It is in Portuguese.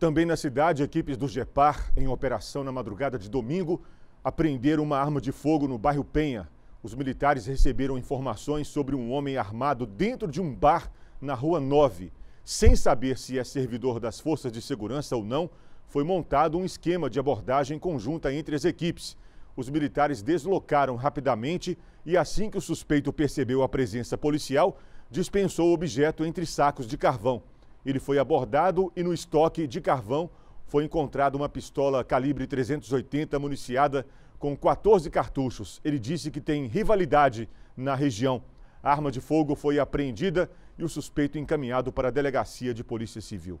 Também na cidade, equipes do GEPAR, em operação na madrugada de domingo, apreenderam uma arma de fogo no bairro Penha. Os militares receberam informações sobre um homem armado dentro de um bar na Rua 9. Sem saber se é servidor das forças de segurança ou não, foi montado um esquema de abordagem conjunta entre as equipes. Os militares deslocaram rapidamente e, assim que o suspeito percebeu a presença policial, dispensou o objeto entre sacos de carvão. Ele foi abordado e no estoque de carvão foi encontrada uma pistola calibre 380 municiada com 14 cartuchos. Ele disse que tem rivalidade na região. A arma de fogo foi apreendida e o suspeito encaminhado para a delegacia de polícia civil.